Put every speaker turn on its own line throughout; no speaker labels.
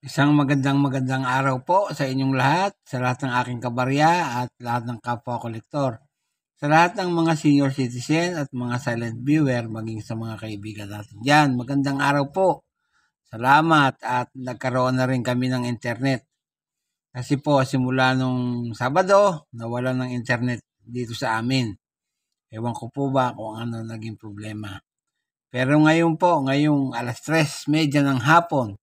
Isang magandang magandang araw po sa inyong lahat, sa lahat ng aking kabarya at lahat ng kapwa kolektor. Sa lahat ng mga senior citizen at mga silent viewer, maging sa mga kaibigan natin dyan. Magandang araw po. Salamat at nagkaroon na rin kami ng internet. Kasi po simula nung Sabado, nawala ng internet dito sa amin. Ewan ko po ba kung ano naging problema. Pero ngayon po, ngayong alas 3, medya ng hapon,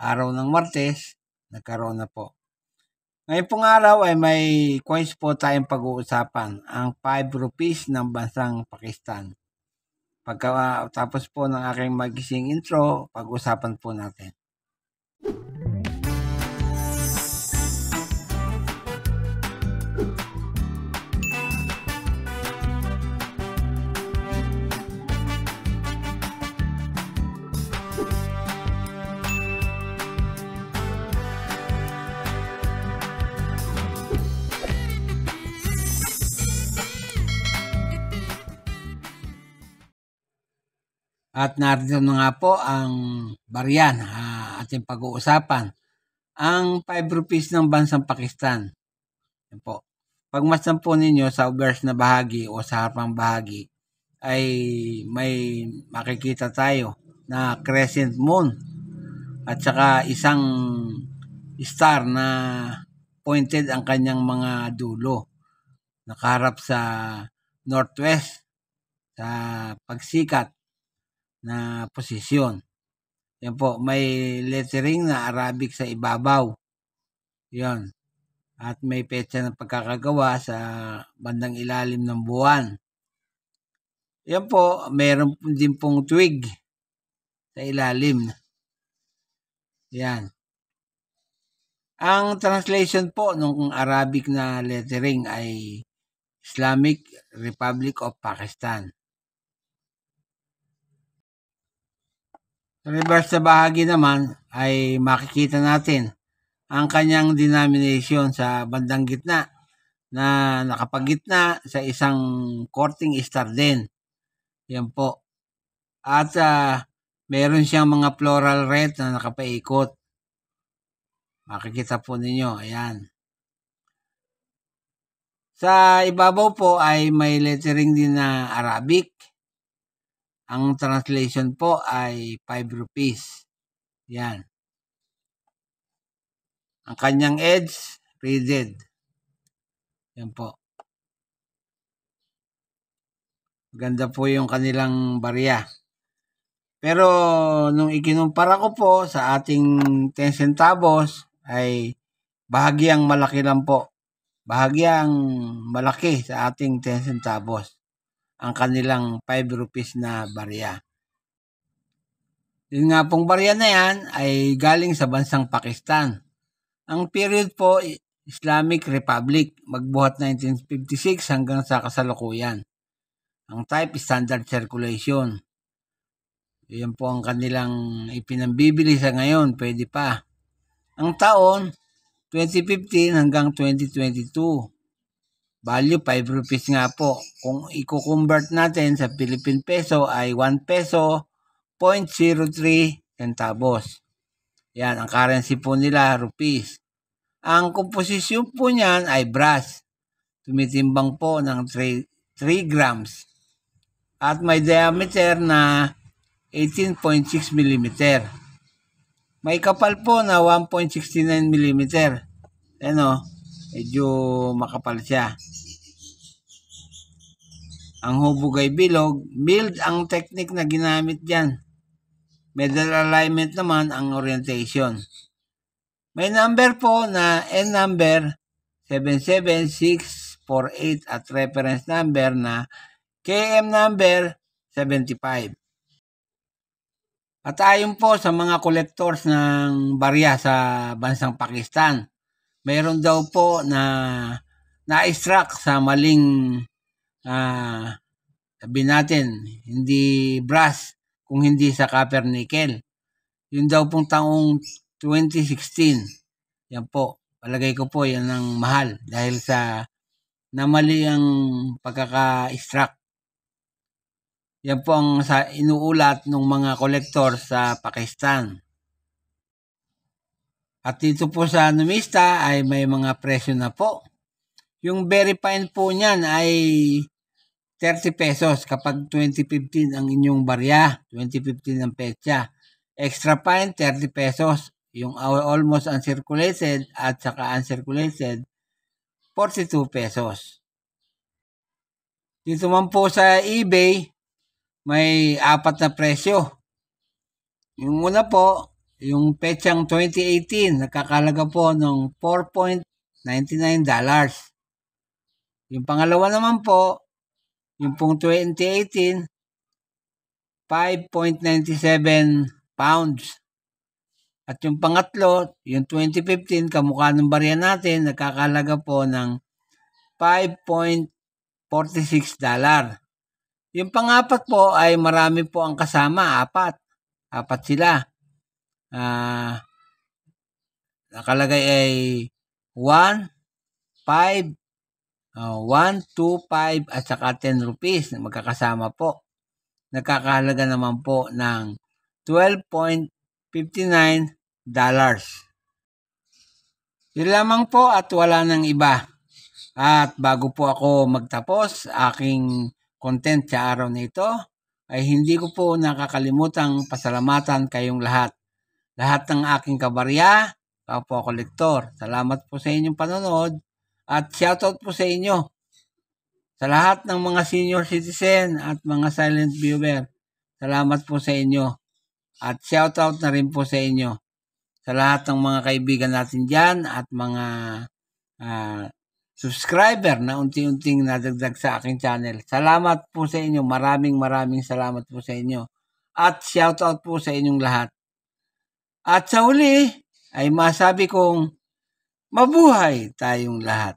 araw ng Martes, nagkaroon na po. Ngayon pong araw ay may coins po tayong pag-uusapan, ang 5 rupees ng bansang Pakistan. Pagka ah, tapos po ng aking magising intro, pag-usapan po natin. At narito na nga po ang baryan ha, ating pag-uusapan. Ang 5 rupees ng bansang Pakistan. Yan po. Pagmasdan po ninyo sa obverse na bahagi o sa harpang bahagi ay may makikita tayo na crescent moon at saka isang star na pointed ang kanyang mga dulo nakaharap sa northwest sa pagsikat na posisyon. Yan po, may lettering na Arabic sa ibabaw. Yan. At may petsa ng pagkakagawa sa bandang ilalim ng buwan. Yan po, meron din pong twig sa ilalim. Yan. Ang translation po ng Arabic na lettering ay Islamic Republic of Pakistan. Sa reverse na bahagi naman ay makikita natin ang kanyang denomination sa bandang gitna na nakapagitna sa isang courting star din. Yan po. At uh, meron siyang mga floral red na nakapaikot. Makikita po ninyo. Ayan. Sa ibabaw po ay may lettering din na Arabic ang translation po ay 5 rupees. Yan. Ang kanyang edge, rated. Yan po. Ganda po yung kanilang barya. Pero nung ikinumpara ko po sa ating 10 centavos ay bahagyang malaki lang po. Bahagyang malaki sa ating 10 centavos ang kanilang 5 rupees na barya. Yun nga pong barya na yan ay galing sa bansang Pakistan. Ang period po Islamic Republic, magbuhat 1956 hanggang sa kasalukuyan. Ang type standard circulation. Yan po ang kanilang ipinambibili sa ngayon, pwede pa. Ang taon, 2015 hanggang 2022 value 5 rupees nga po. Kung i-convert natin sa Philippine peso ay 1 peso 0.03 centavos. Yan, ang currency po nila, rupees. Ang komposisyon po niyan ay brass. Tumitimbang po ng 3, 3 grams. At may diameter na 18.6 mm. May kapal po na 1.69 mm. Ano? medyo makapal siya. Ang hubog ay bilog. Build ang technique na ginamit dyan. Medal alignment naman ang orientation. May number po na N number 77648 at reference number na KM number 75. At ayon po sa mga collectors ng barya sa bansang Pakistan, meron daw po na na-extract sa maling uh, sabi natin, hindi brass kung hindi sa copper nickel. Yun daw pong taong 2016. Yan po. Palagay ko po yan ang mahal dahil sa namali ang pagkaka-extract. Yan po ang sa inuulat ng mga kolektor sa Pakistan. At dito po sa Numista ay may mga presyo na po. Yung very fine po niyan ay 30 pesos kapag 2015 ang inyong barya, 2015 ang petsa. Extra fine 30 pesos. Yung almost uncirculated at saka uncirculated 42 pesos. Dito man po sa eBay, may apat na presyo. Yung una po, yung petsang 2018, nakakalaga po ng 4.99 dollars. Yung pangalawa naman po, yung pong 2018, 5.97 pounds. At yung pangatlo, yung 2015, kamukha ng barya natin, nakakalaga po ng 5.46 dollar. Yung pangapat po ay marami po ang kasama, apat. Apat sila uh, nakalagay ay 1, 5, uh, 1, 2, 5 at saka 10 rupees na magkakasama po. Nagkakahalaga naman po ng 12.59 dollars. Yun lamang po at wala nang iba. At bago po ako magtapos aking content sa araw na ito, ay hindi ko po nakakalimutang pasalamatan kayong lahat lahat ng aking kabarya, kapwa kolektor. Salamat po sa inyong panonood at shoutout po sa inyo sa lahat ng mga senior citizen at mga silent viewer. Salamat po sa inyo at shoutout na rin po sa inyo sa lahat ng mga kaibigan natin dyan at mga uh, subscriber na unti-unting nadagdag sa aking channel. Salamat po sa inyo. Maraming maraming salamat po sa inyo. At shoutout po sa inyong lahat. At sa uli ay masabi kong mabuhay tayong lahat.